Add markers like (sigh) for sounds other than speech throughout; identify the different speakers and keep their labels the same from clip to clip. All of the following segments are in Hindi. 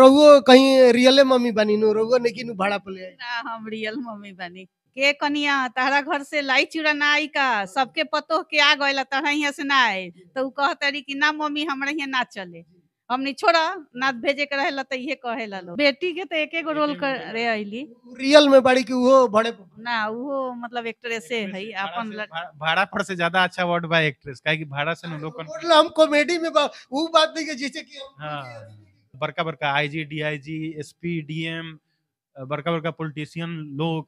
Speaker 1: रहुओ कहीं रियल मम्मी बनी नो रहुओ ने किनु भाड़ा पले
Speaker 2: ना हम रियल मम्मी बनी के कनिया तहरा घर से लाई चूड़ा ना आई का सबके पतो के आ गइल तहरा यहाँ से ना आए तो उ कहतरी कि ना मम्मी हमरा यहाँ ना चले हमने छोड़ा ना भेजे के रहला तो ये कहेला लो बेटी के तो एक एक रोल कर रे आईली
Speaker 1: रियल में बड़ी कि वो बड़े
Speaker 2: ना वो मतलब एक्ट्रेस है अपन
Speaker 3: भाड़ा पर से ज्यादा अच्छा वर्ड बाय एक्ट्रेस काहे कि भाड़ा से लोग
Speaker 1: हम कॉमेडी में वो बात नहीं के जैसे कि
Speaker 3: हां बड़का बड़का आईजी डीआईजी एसपी डीएम बड़का बड़का पोलिटिशियन लोग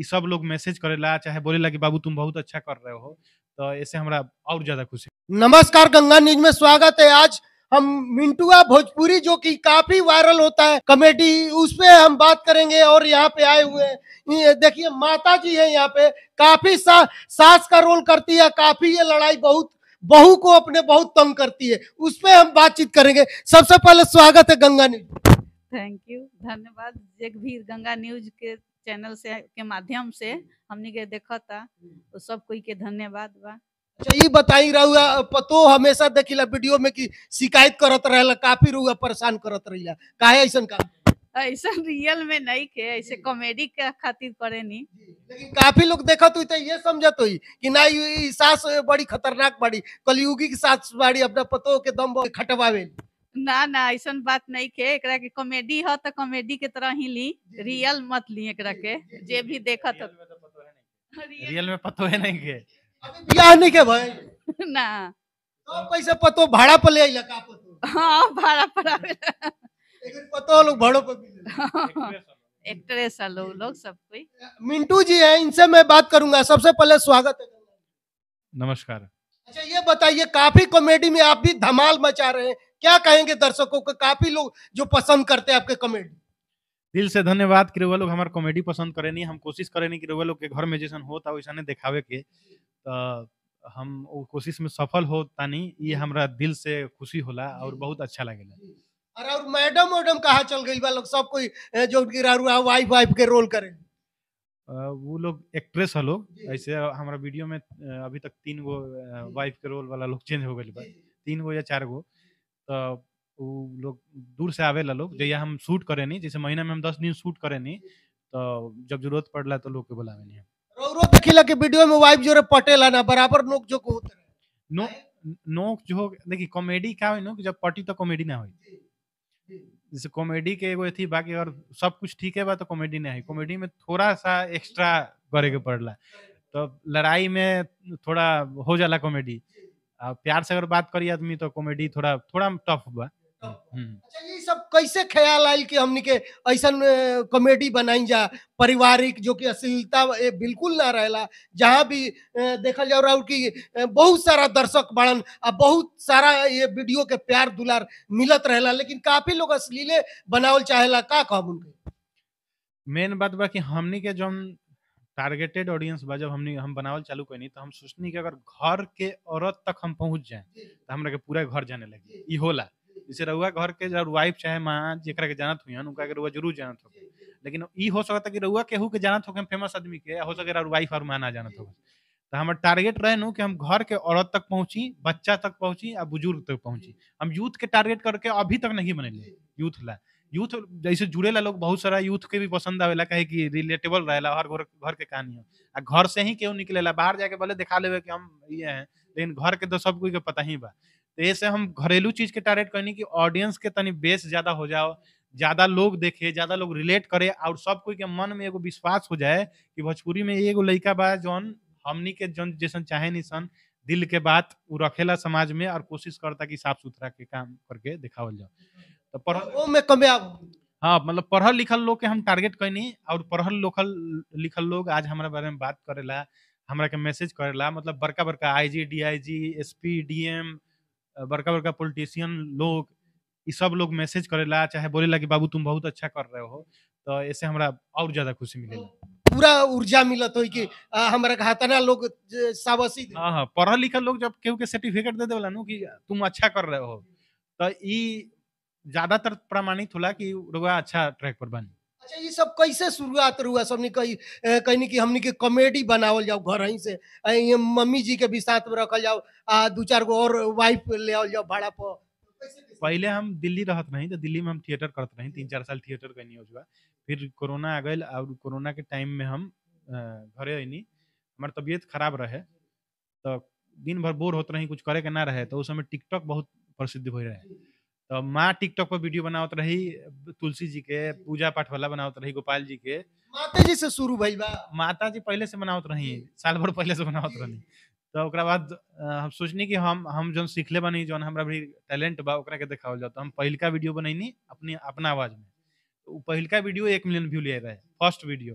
Speaker 3: ये सब लोग मैसेज करेला चाहे बोलेला कि बाबू तुम बहुत अच्छा कर रहे हो तो ऐसे हमारा और ज्यादा खुशी
Speaker 1: नमस्कार गंगा न्यूज में स्वागत है आज हम मिंटुआ भोजपुरी जो कि काफी वायरल होता है कमेडी उस पर हम बात करेंगे और यहाँ पे आए हुए हैं देखिए माता जी है यहाँ पे काफी सा, सास का रोल करती है काफी ये लड़ाई बहुत बहू को अपने बहुत तंग करती है उस पर हम बातचीत करेंगे सबसे पहले स्वागत है गंगा न्यूज
Speaker 2: थैंक यू धन्यवाद जगभीर गंगा न्यूज के चैनल से के माध्यम से हमने के देखा था तो सब कोई के धन्यवाद बा अच्छा ये बताई रहुआ
Speaker 1: पतो हमेशा देखिला वीडियो में कि शिकायत करत रहला काफी रहुआ परेशान करत रह काहे ऐसा काम
Speaker 2: ऐसा रियल में नहीं के ऐसे कॉमेडी के खातिर करे नी
Speaker 1: लेकिन काफी लोग देखा हुई तो ये समझत हुई कि ना सास बड़ी खतरनाक बड़ी कलयुगी की सास बड़ी अपना पतो के दम खटवावे
Speaker 2: ना ना ऐसा बात नहीं के एक के कॉमेडी हो तो कॉमेडी के तरह ही ली रियल मत ली एक के जे भी देखा तो
Speaker 3: रियल में तो पतो है नहीं के
Speaker 1: (laughs) ब्याह नहीं के भाई (laughs) ना तो कैसे पतो भाड़ा पर ले आइला का पतो हां भाड़ा पर आवेला लेकिन पता (laughs) लोग लोग सब कोई मिंटू जी हैं इनसे मैं बात करूंगा सबसे पहले स्वागत है नमस्कार अच्छा ये बताइए काफी कॉमेडी में आप भी धमाल मचा रहे हैं क्या कहेंगे दर्शकों को काफी लोग जो
Speaker 3: पसंद करते हैं आपके कॉमेडी दिल से धन्यवाद कि लोग हमारे कॉमेडी पसंद करे नहीं हम कोशिश करे नहीं कि लोग के घर में जैसा होता वैसा नहीं दिखावे के तो हम कोशिश में सफल हो तानी ये हमारा दिल से खुशी होला और बहुत अच्छा लगेगा
Speaker 1: और और मैडम वैडम कहा चल गई बा लोग सब कोई जो उनकी रारुआ वाइफ वाइफ के रोल करे
Speaker 3: वो लोग एक्ट्रेस है लोग ऐसे हमारा वीडियो में अभी तक तीन गो वाइफ के रोल वाला लोग चेंज हो गए तीन गो या चार गो तो वो लोग दूर से आवे ला लोग जैसे हम शूट करे नहीं जैसे महीना में हम दस दिन शूट करे नहीं तो जब जरूरत पड़ला तो लोग के बुलावे नहीं
Speaker 1: रोरो देखिला के वीडियो में वाइफ जो पटेल है ना बराबर नोक जो को
Speaker 3: होते नोक नोक जो देखिए कॉमेडी का है नोक जब पटी तो कॉमेडी ना हो जैसे कॉमेडी के एगो थी बाकी अगर सब कुछ ठीक है बा तो कॉमेडी नहीं है कॉमेडी में थोड़ा सा एक्स्ट्रा करे के पड़ला तो लड़ाई में थोड़ा हो जाला कॉमेडी प्यार से अगर बात करी आदमी तो कॉमेडी थोड़ा थोड़ा टफ बा तो हम्म, हम्म। अच्छा ये सब कैसे
Speaker 1: ख्याल आये कि हमने के ऐसा कॉमेडी बनाई जा पारिवारिक जो कि अश्लीलता बिल्कुल ना रहला जहाँ भी देखल जा रहा कि बहुत सारा दर्शक बढ़न आ बहुत सारा ये वीडियो के प्यार दुलार मिलत रहला लेकिन काफी लोग अश्लीले बनावल चाहेला का कहब उनके
Speaker 3: मेन बात बा कि हमने के जो टारगेटेड ऑडियंस बा जब हमने हम बनावल चालू कनी तो हम सोचनी कि अगर घर के औरत तक हम पहुंच जाए तो हमरा के पूरा घर जाने लगी ई होला जैसे रउआ घर के जब वाइफ चाहे माँ जरा के जानत हुई उनका रुआ रउआ जरूर जानत हो लेकिन ई हो सकता कि रउआ केहू के जानत होके फेमस आदमी के हो सके वाइफ और माँ ना जानत हो तो हमारे टारगेट रहे कि हम घर के औरत तक पहुंची बच्चा तक पहुंची और बुजुर्ग तक पहुंची हम यूथ के टारगेट करके अभी तक नहीं बनेले यूथ ला यूथ जैसे जुड़े ला लोग बहुत सारा यूथ के भी पसंद आवेला कहे कि रिलेटेबल रहेला हर घर घर के कहानी आ घर से ही केहू ला बाहर जाके भले दिखा लेवे कि हम ये हैं लेकिन घर के तो सब कोई के पता ही बा तो ऐसे हम घरेलू चीज के टारगेट करनी कि ऑडियंस के तनी बेस ज्यादा हो जाओ ज्यादा लोग देखे ज्यादा लोग रिलेट करे और सब कोई के मन में एगो विश्वास हो जाए कि भोजपुरी में एगो लड़का बा जौन हमनी के जौन जैसा चाहे निशन दिल के बात वो रखेला समाज में और कोशिश करता कि साफ सुथरा के काम करके दिखावल जाओ तो पढ़ में कमे हाँ मतलब पढ़ल लिखल लोग के हम टारगेट कनी और पढ़ल लोखल लिखल लोग आज हमारे बारे में बात करेला हमारा के मैसेज करेला मतलब बड़का बड़का I G D I G S P D M बड़का बड़का पोलिटिशियन लोग ये सब लोग मैसेज करेला चाहे बोलेला कि बाबू तुम बहुत अच्छा कर रहे हो तो ऐसे हमारा और ज्यादा खुशी मिलेगा पूरा ऊर्जा मिलत हो कि
Speaker 1: हमारा ना लोग सावसी
Speaker 3: हाँ हाँ पढ़ा लिखा लोग जब केहू के सर्टिफिकेट दे दे ना कि तुम अच्छा कर रहे हो तो ज्यादातर प्रमाणित होला कि रुआ अच्छा ट्रैक पर बनी
Speaker 1: अच्छा ये सब कैसे शुरुआत हुआ सब कहीं कि हमने के कॉमेडी बनावल जाओ घर ही से ये मम्मी जी के भी साथ में रखल जाओ आ दो चार गो और वाइफ ले आओ जाओ भाड़ा पर
Speaker 3: पहले हम दिल्ली रहत रहें तो दिल्ली में हम थिएटर करते रहें तीन चार साल थिएटर कैनी हो फिर कोरोना आ गए और कोरोना के टाइम में हम घरे अनी हमार तबीयत खराब रहे तो दिन भर बोर होते रहें कुछ करे के ना रहे तो उस समय टिकटॉक बहुत प्रसिद्ध हो रहे तो माँ टिकटॉक पर वीडियो बनावत रही तुलसी जी के पूजा पाठ वाला बनावत रही गोपाल जी के माता जी से शुरू भाई बा माता जी पहले से बनावत रही साल भर पहले से बनावत रही तो ओकरा बाद हम सोचनी कि हम हम जो सीखले बनी जो हमरा भी टैलेंट बा ओकरा के देखावल तो हम पहिलका वीडियो बनैनी अपनी अपना आवाज में तो पहिलका वीडियो एक मिलियन व्यू लिया रहे फर्स्ट वीडियो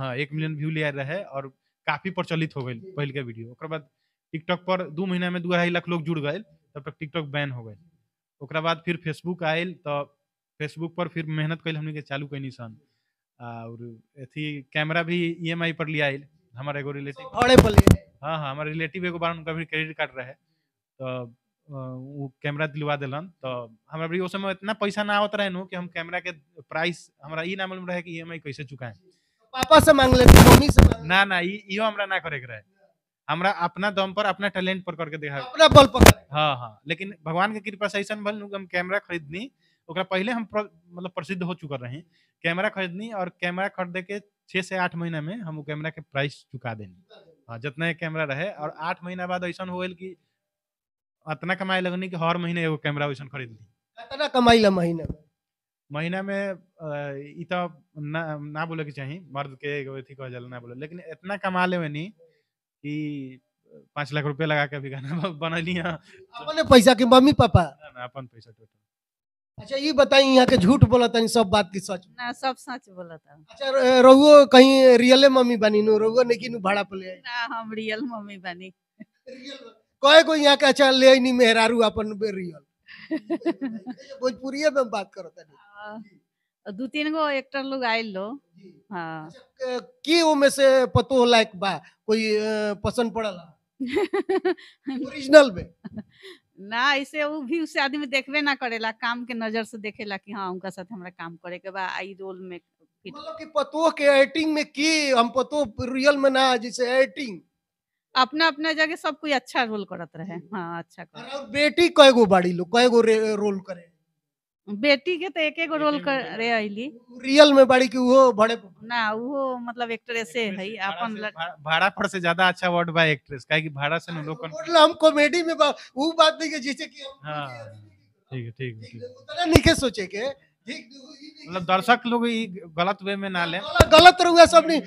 Speaker 3: हाँ एक मिलियन व्यू लिया रहे और काफी प्रचलित हो गई पहलका वीडियो बाद टिकटॉक पर दू महीना में दू अढ़ाई लाख लोग जुड़ गए तब तक टिकटॉक बैन हो गए ओकरा बाद फिर फेसबुक आयल तो फेसबुक पर फिर मेहनत कैल हमने के चालू कैनी सन और अथी कैमरा भी ई e पर लिया आयल हमारे एगो रिलेटिव हाँ हाँ हमारे रिलेटिव एगो बार उनका भी क्रेडिट कार्ड रहे तो वो कैमरा दिलवा दिलन तो हमारा भी उस समय इतना पैसा ना आवत रहे कि हम कैमरा के प्राइस हमारा ई ना मालूम रहे कि ई e कैसे चुकाएं पापा से मांग लेते मम्मी से ना ना ये हमरा ना करे के रहे हमरा अपना दम पर अपना टैलेंट पर करके दिखा अपना बल पर हाँ हाँ लेकिन भगवान के कृपा से ऐसा बल हम कैमरा खरीदनी पहले हम मतलब प्रसिद्ध हो चुका रहे कैमरा खरीदनी और कैमरा खरीदे के छः से आठ महीना में हम कैमरा के प्राइस चुका देनी हाँ जितना कैमरा रहे और आठ महीना बाद ऐसा हो कि इतना कमाई लगनी कि हर महीने एगो कैमरा वैसा खरीद ली
Speaker 1: इतना कमाई ला महीना में
Speaker 3: महीना में इतना ना ना बोले के चाहिए मर्द के एगो अथी कह जाला ना बोले लेकिन इतना कमा ले नहीं कि पाँच लाख रुपया लगा के अभी गाना (laughs) बना लिया अपने पैसा के मम्मी पापा अपन पैसा टोटल
Speaker 1: अच्छा ये बताई यहाँ के झूठ बोला था सब बात की सच
Speaker 2: ना सब सच बोला था
Speaker 1: अच्छा रहुओ कहीं रियल मम्मी बनी नु रहुओ ने किनु भाड़ा पे ले
Speaker 2: ना हम रियल मम्मी बनी
Speaker 1: कहे को यहाँ के अच्छा ले नहीं मेहरारू अपन रियल (laughs)
Speaker 2: भोजपुरी में बात करता दू तीन गो एक्टर लोग आए लो हाँ अच्छा,
Speaker 1: की में से पतो लाइक बा कोई पसंद पड़ा ला ओरिजिनल में
Speaker 2: ना इसे वो भी उसे आदमी देखवे ना करेला काम के नजर से देखेला कि हाँ उनका साथ हमारा काम करे के बा आई रोल में
Speaker 1: मतलब कि पतो के एक्टिंग में की हम पतो रियल में ना जिसे एक्टिंग अपना अपना जगह सब कोई अच्छा रोल करत रहे हाँ
Speaker 2: अच्छा कर
Speaker 1: बेटी कैगो बाड़ी लो कैगो रोल करे
Speaker 2: बेटी के तो एक एक रोल करे आईली
Speaker 1: रियल में बड़ी की वो बड़े
Speaker 2: ना वो मतलब एक्ट्रेसे है
Speaker 1: अपन
Speaker 3: भाड़ा पर से ज्यादा अच्छा वर्ड बाय एक्ट्रेस काहे कि भाड़ा से न लोग मतलब
Speaker 1: हम कॉमेडी में वो बात नहीं के जैसे कि
Speaker 3: हां ठीक है ठीक है
Speaker 1: उतना नहीं के सोचे के
Speaker 3: मतलब दर्शक लोग गलत वे में ना ले
Speaker 1: गलत रहुआ सब नहीं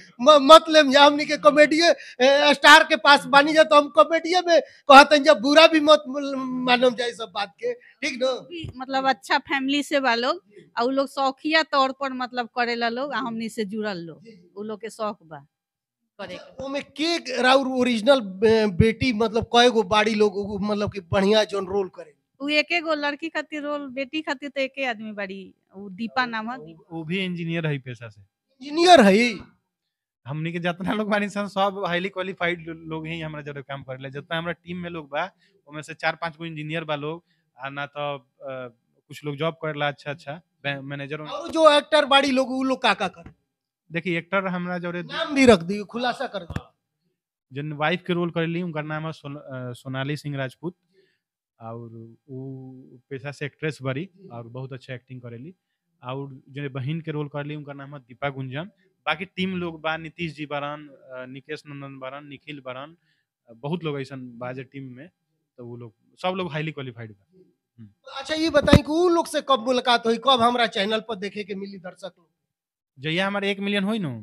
Speaker 1: मत ले हमनी के कॉमेडिये स्टार के पास बानी जाए तो हम कॉमेडिये में कहते जब बुरा भी मत मानो जाए सब बात के ठीक नो मतलब अच्छा फैमिली से बा लोग और
Speaker 2: लोग शौकिया तौर पर मतलब करेला लोग हमनी से जुड़ल लोग उ लोग के शौक बा
Speaker 1: ओमे तो के राउर ओरिजिनल बेटी मतलब गो बाड़ी लोग मतलब कि
Speaker 3: बढ़िया जोन रोल करे
Speaker 2: उ एके गो लड़की खातिर रोल बेटी खातिर तो एके आदमी बड़ी उ दीपा नाम है
Speaker 3: वो भी इंजीनियर है पेशा से इंजीनियर है हमने के जितना लोग बानी सन सब हाईली क्वालिफाइड लोग ही हमरा जरूर काम करेला जितना हमरा टीम में लोग बा उनमें से चार पांच गो इंजीनियर बा लोग आ ना तो कुछ लोग जॉब करेला अच्छा अच्छा मैनेजर और
Speaker 1: जो एक्टर बाड़ी लोग उ लोग का का कर
Speaker 3: देखिए एक्टर हमरा जरे नाम
Speaker 1: भी रख दी खुलासा कर
Speaker 3: जन वाइफ के रोल कर ली उनका नाम है सोनाली सिंह राजपूत और उ पेशा से एक्ट्रेस बड़ी और बहुत अच्छा एक्टिंग करेली और जो बहन के रोल करली उनका नाम है दीपा गुंजन बाकी टीम लोग बा नीतीश जी बरन निकेश नंदन बरन निखिल बरन बहुत लोग ऐसा बाजे टीम में तो वो लोग सब लोग हाईली क्वालिफाइड बा
Speaker 1: हम्म। तो अच्छा ये बताई कि उन लोग से कब मुलाकात हुई कब हमारा चैनल पर देखे के मिली दर्शक लोग
Speaker 3: जैया हमारे एक मिलियन हुई ना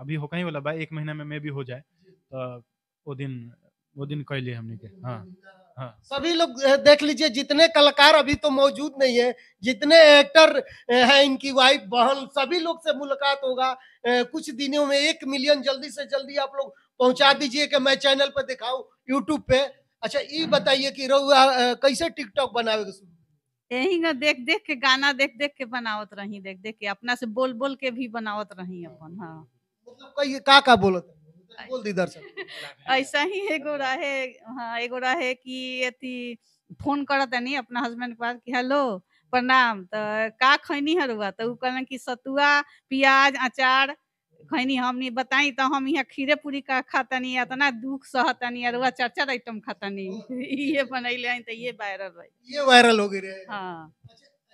Speaker 3: अभी हो कहीं वाला बा एक महीना में मैं भी हो जाए तो वो दिन वो दिन कैली हमने के हाँ हाँ।
Speaker 1: सभी तो लोग देख लीजिए जितने कलाकार अभी तो मौजूद नहीं है जितने एक्टर हैं इनकी वाइफ बहन सभी लोग से मुलाकात होगा कुछ दिनों में एक मिलियन जल्दी से जल्दी आप लोग पहुंचा दीजिए कि मैं चैनल पर दिखाऊं यूट्यूब पे अच्छा ये बताइए कि रहुआ कैसे टिकटॉक बनावे यही ना देख देख के गाना देख देख के
Speaker 2: बनावत रही देख देख के अपना से बोल बोल के भी बनावत रही अपन हाँ
Speaker 1: मतलब का का बोलत है बोल दी दर्शक
Speaker 2: (laughs) ऐसा ही एगो रहे हाँ एगो रहे कि अति फोन कर तनी अपना हस्बैंड के पास कि हेलो प्रणाम तो का खैनी है रुआ तो उ कि सतुआ प्याज अचार खैनी हमनी बताई तो हम यहाँ खीरे पूरी का खातनी इतना दुख सहतनी अरुआ चार चार आइटम खातनी ये बनैले हैं तो ये वायरल रही ये वायरल हो गई रहे हाँ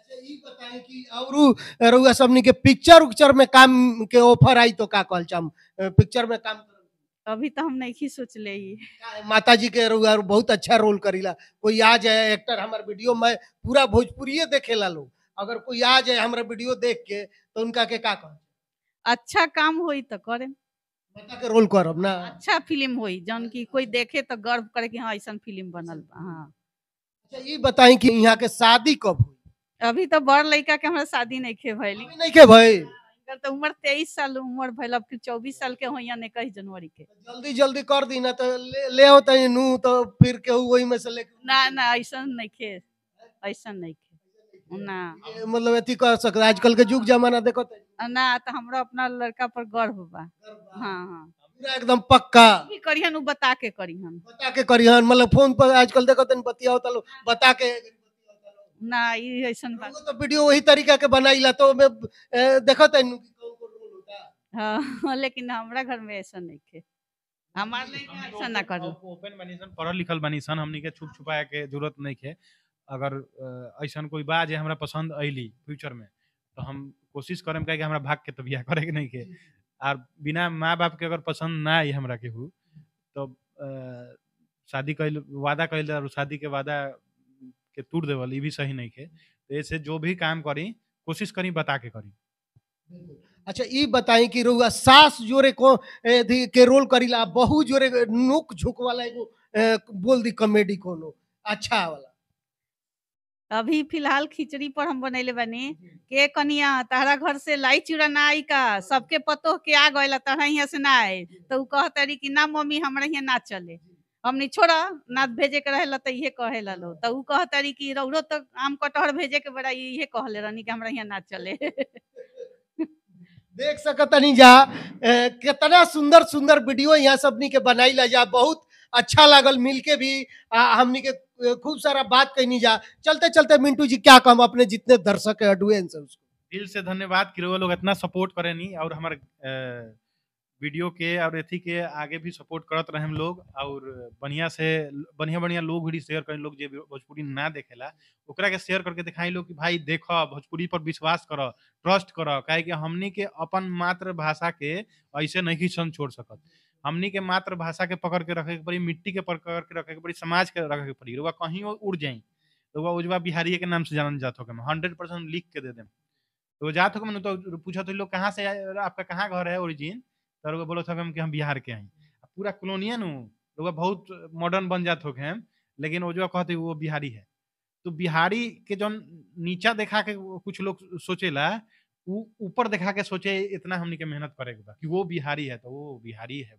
Speaker 2: और अच्छा, अच्छा,
Speaker 1: रउआ सबनी के पिक्चर उक्चर में काम के ऑफर आई तो का कहल पिक्चर में काम
Speaker 2: अभी तो हम नहीं ही सोचले ही
Speaker 1: माता जी के रोगार बहुत अच्छा रोल करी ला कोई आ जाए एक्टर हमारे वीडियो में पूरा भोजपुरी देखे ला लोग अगर कोई आ जाए हमारे वीडियो देख के तो उनका के का कर अच्छा काम हो तो करे माता
Speaker 2: के रोल करब ना अच्छा फिल्म हो जन की कोई देखे तो गर्व करे की हाँ ऐसा फिल्म बनल हाँ अच्छा ये
Speaker 1: बताई की यहाँ के शादी कब हुई
Speaker 2: अभी तो बड़ लड़का के हमारे शादी नहीं खे भैली नहीं खे भाई एकर तो उम्र तेईस साल उम्र भैल अब फिर चौबीस साल के हो या इक्कीस जनवरी के तो
Speaker 1: जल्दी जल्दी कर दी ना तो ले, ले होता है नू तो फिर केहू वही में से ले
Speaker 2: ना ना ऐसा नहीं खे ऐसा नहीं खे
Speaker 1: ना मतलब ये कर सकते आजकल के युग जमाना देखो
Speaker 2: ना तो हमरा अपना लड़का पर गर्व बा हाँ हाँ
Speaker 1: एकदम पक्का
Speaker 2: करियन बता के करियन बता
Speaker 1: के करियन मतलब फोन पर आजकल देखो बतिया होता बता के ना ई अइसन बात तो वीडियो वही तरीका के
Speaker 3: तो
Speaker 1: देखत हां
Speaker 2: (laughs) लेकिन हमरा घर में ऐसा नहीं
Speaker 3: के हमार नहीं ऐसा ना तो कर ओपन पढ़ल लिखल हमनी के छुप छुपाए के जरूरत नहीं अगर ऐसा कोई बात हमरा पसंद आईली फ्यूचर में तो हम कोशिश करम कि हमरा भाग के तो करे के नहीं के और बिना माँ बाप के अगर पसंद ना आई हमरा के तो शादी कैल वादा कैल और शादी के वादा के तूर देवल ये भी सही नहीं के तो ऐसे जो भी काम करी कोशिश करी बता के करी
Speaker 1: अच्छा ये बताई कि रउआ सास जोरे को के रोल करी ला बहु जोरे नुक झुक वाला एगो बोल दी कॉमेडी कोनो अच्छा वाला अभी फिलहाल खिचड़ी पर हम बनैले बनी के
Speaker 2: कनिया तहरा घर से लाई चूड़ा ना आई का सबके पतो के आ गए तहरा यहाँ से ना आए तो कहते रही कि ना मम्मी हमारा यहाँ ना चले हमने छोड़ा नाथ भेजे के रहे तो ये कहे लो तो वो कहतारी कि रौरो तो आम कटहर भेजे के बड़ा ये कहले रहनी कि हमारा यहाँ नाच चले
Speaker 1: देख सकतनी जा कितना सुंदर सुंदर वीडियो यहाँ सबनी के बनाई ला जा बहुत अच्छा लागल मिलके भी हमनी के खूब सारा बात कहनी जा चलते चलते मिंटू जी क्या कहम अपने जितने दर्शक है
Speaker 3: दिल से धन्यवाद कि लोग इतना सपोर्ट नहीं और हमारे वीडियो के और एथी के आगे भी सपोर्ट करत रहे हम लोग और बढ़िया से बढ़िया बढ़िया लोग भी शेयर करें लोग जो भोजपुरी ना देखेला ओकरा के शेयर करके दिखाई लोग कि भाई देख भोजपुरी पर विश्वास करो ट्रस्ट करो कहे कि हमनी के अपन मातृभाषा के ऐसे नहीं क्षण छोड़ सकत हमनी के मातृभाषा के पकड़ के रखे के पड़ी मिट्टी के पकड़ के रखे के पड़ी समाज के रखे के पड़ी रुआ कहीं उड़ तो वह उजवा बिहारी के नाम से जान जात होगा हंड्रेड परसेंट लिख के दे दे तो जात हो मैंने तो पूछा तो लोग कहाँ से आपका कहाँ घर है ओरिजिन तो बोलो थे कि हम बिहार के हैं पूरा कॉलोनिया हूँ बहुत मॉडर्न बन जाते हो लेकिन वो जो कहते वो बिहारी है तो बिहारी के जो नीचा देखा के कुछ लोग सोचे वो ऊपर देखा के सोचे इतना हमने के मेहनत करेगा कि वो बिहारी है तो वो बिहारी है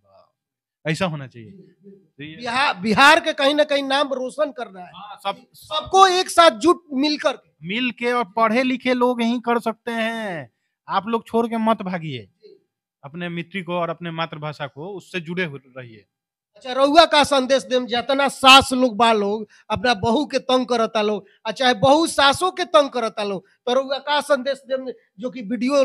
Speaker 3: ऐसा होना चाहिए तो बिहार बिहार
Speaker 1: के कहीं ना कहीं नाम रोशन करना है आ,
Speaker 3: हाँ, सब सबको एक साथ जुट मिलकर मिल के और पढ़े लिखे लोग यही कर सकते हैं आप लोग छोड़ के मत भागिए अपने मित्री को और अपने मातृभाषा को उससे जुड़े रहिए
Speaker 1: अच्छा रउआ का संदेश देम जितना सास लोग बा लोग अपना बहू के तंग करता लोग चाहे बहू सासों के तंग करता लोग तो रउआ का संदेश देम जो कि वीडियो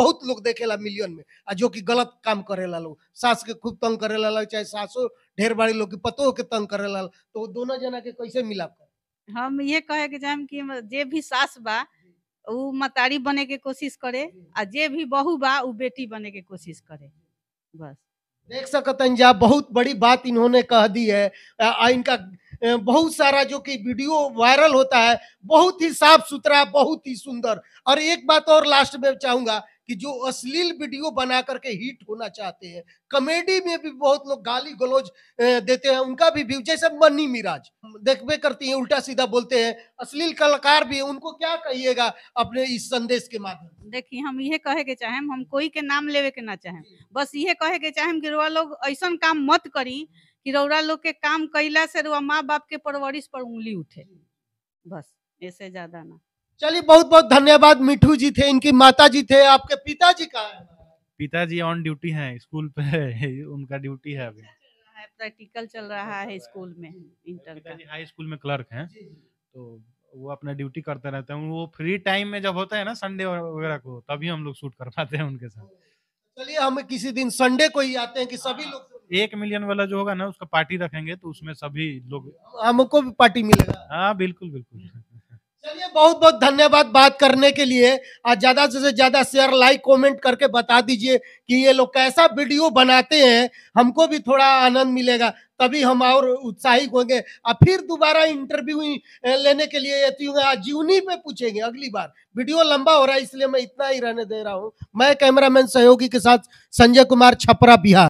Speaker 1: बहुत लोग देखेला मिलियन में आ जो कि गलत काम करेला लोग सास के खूब तंग करेला लोग चाहे सासो ढेर बड़ी लोग की पतो के तंग करेला तो दोनों जना के कैसे मिलाप कर हम ये कहे के चाहे कि जे भी सास बा उ मतारी
Speaker 2: बने के कोशिश करे आ जे भी बहु बा उ बेटी बने के कोशिश करे
Speaker 1: बस देख हैं जा बहुत बड़ी बात इन्होंने कह दी है आ, इनका बहुत सारा जो कि वीडियो वायरल होता है बहुत ही साफ सुथरा बहुत ही सुंदर और एक बात और लास्ट में चाहूंगा कि जो अश्लील वीडियो बना करके हिट होना चाहते हैं कॉमेडी में भी बहुत लोग गाली गलोज देते हैं उनका भी व्यू जैसे मनी मिराज देखबे करती हैं उल्टा सीधा बोलते हैं अश्लील कलाकार भी है उनको क्या कहिएगा अपने इस
Speaker 2: संदेश के माध्यम देखिए हम ये कहे के चाहे हम कोई के नाम लेवे के ना चाहे बस ये कहे के चाहे कि रुआ लोग ऐसा काम मत करी कि रौरा लोग के काम कैला से रुआ माँ बाप के परवरिश पर उंगली उठे बस ऐसे ज्यादा ना चलिए
Speaker 1: बहुत बहुत धन्यवाद मिठू
Speaker 3: जी थे इनकी माता जी थे आपके पिताजी का है पिताजी ऑन ड्यूटी हैं स्कूल पे (laughs) उनका ड्यूटी है अभी
Speaker 2: प्रैक्टिकल चल रहा है स्कूल में इंटर का हाई
Speaker 3: स्कूल में क्लर्क हैं तो वो अपना ड्यूटी करते रहते हैं वो फ्री टाइम में जब होता है ना संडे वगैरह को तभी हम लोग शूट कर पाते हैं उनके साथ
Speaker 1: चलिए हम किसी दिन संडे को ही
Speaker 3: आते हैं कि सभी हाँ, लोग एक मिलियन वाला जो होगा ना उसका पार्टी रखेंगे तो उसमें सभी लोग
Speaker 1: हमको भी पार्टी मिलेगा
Speaker 3: हाँ बिल्कुल बिल्कुल
Speaker 1: बहुत बहुत धन्यवाद बात करने के लिए आज ज्यादा से ज्यादा शेयर लाइक कमेंट करके बता दीजिए कि ये लोग कैसा वीडियो बनाते हैं हमको भी थोड़ा आनंद मिलेगा तभी हम और उत्साहित होंगे और फिर दोबारा इंटरव्यू लेने के लिए आज पे पूछेंगे अगली बार वीडियो लंबा हो रहा है इसलिए मैं इतना ही रहने दे रहा हूँ मैं कैमरामैन सहयोगी के साथ संजय कुमार छपरा बिहार